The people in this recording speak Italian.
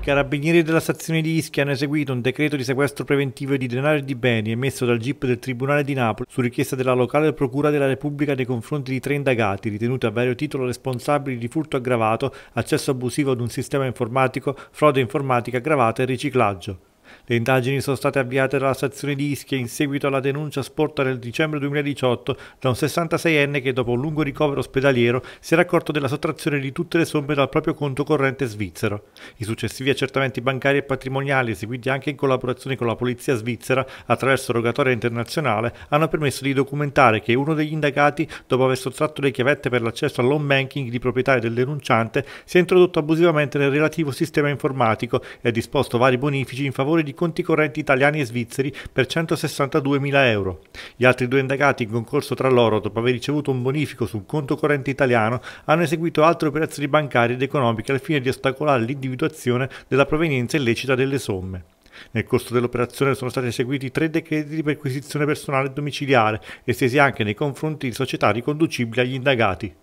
I carabinieri della stazione di Ischia hanno eseguito un decreto di sequestro preventivo di denaro e di beni emesso dal GIP del Tribunale di Napoli su richiesta della locale Procura della Repubblica nei confronti di tre indagati ritenuti a vario titolo responsabili di furto aggravato, accesso abusivo ad un sistema informatico, frode informatica aggravata e riciclaggio. Le indagini sono state avviate dalla stazione di Ischia in seguito alla denuncia sporta nel dicembre 2018 da un 66enne che dopo un lungo ricovero ospedaliero si era accorto della sottrazione di tutte le somme dal proprio conto corrente svizzero. I successivi accertamenti bancari e patrimoniali eseguiti anche in collaborazione con la polizia svizzera attraverso rogatoria internazionale hanno permesso di documentare che uno degli indagati, dopo aver sottratto le chiavette per l'accesso all'home banking di proprietà del denunciante, si è introdotto abusivamente nel relativo sistema informatico e ha disposto vari bonifici in favore di conti correnti italiani e svizzeri per 162.000 euro. Gli altri due indagati in concorso tra loro, dopo aver ricevuto un bonifico sul conto corrente italiano, hanno eseguito altre operazioni bancarie ed economiche al fine di ostacolare l'individuazione della provenienza illecita delle somme. Nel corso dell'operazione sono stati eseguiti tre decreti di perquisizione personale domiciliare, estesi anche nei confronti di società riconducibili agli indagati.